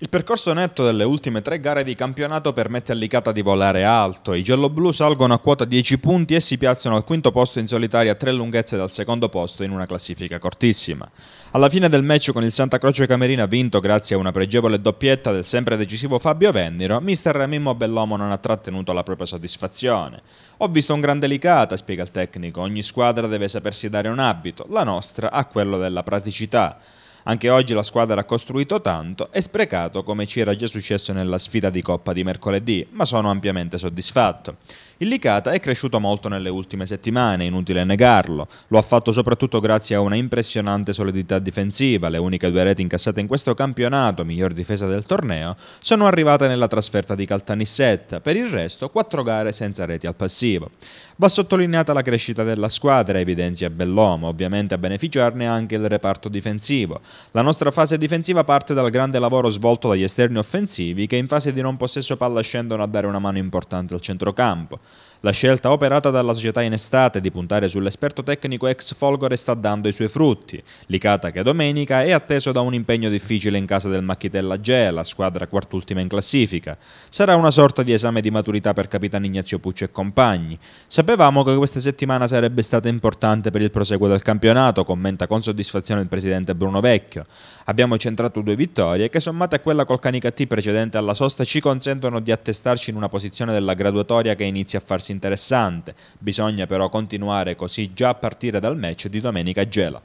Il percorso netto delle ultime tre gare di campionato permette all'Icata di volare alto. I gialloblu salgono a quota 10 punti e si piazzano al quinto posto in solitaria a tre lunghezze dal secondo posto in una classifica cortissima. Alla fine del match con il Santa Croce Camerina vinto grazie a una pregevole doppietta del sempre decisivo Fabio Vennero, mister Mimmo Bellomo non ha trattenuto la propria soddisfazione. Ho visto un grande Licata, spiega il tecnico, ogni squadra deve sapersi dare un abito, la nostra ha quello della praticità. Anche oggi la squadra ha costruito tanto e sprecato come ci era già successo nella sfida di Coppa di mercoledì, ma sono ampiamente soddisfatto. Il Licata è cresciuto molto nelle ultime settimane, inutile negarlo. Lo ha fatto soprattutto grazie a una impressionante solidità difensiva, le uniche due reti incassate in questo campionato, miglior difesa del torneo, sono arrivate nella trasferta di Caltanissetta, per il resto quattro gare senza reti al passivo. Va sottolineata la crescita della squadra, evidenzia Bellomo, ovviamente a beneficiarne anche il reparto difensivo. La nostra fase difensiva parte dal grande lavoro svolto dagli esterni offensivi che in fase di non possesso palla scendono a dare una mano importante al centrocampo. La scelta operata dalla società in estate di puntare sull'esperto tecnico ex Folgore sta dando i suoi frutti. Licata che domenica è atteso da un impegno difficile in casa del Macchitella Gea, la squadra quart'ultima in classifica. Sarà una sorta di esame di maturità per capitano Ignazio Pucci e compagni. Sapevamo che questa settimana sarebbe stata importante per il proseguo del campionato, commenta con soddisfazione il presidente Bruno Vecchio. Abbiamo centrato due vittorie che sommate a quella col Canicattì precedente alla sosta ci consentono di attestarci in una posizione della graduatoria che inizia a farsi interessante, bisogna però continuare così già a partire dal match di domenica a Gela.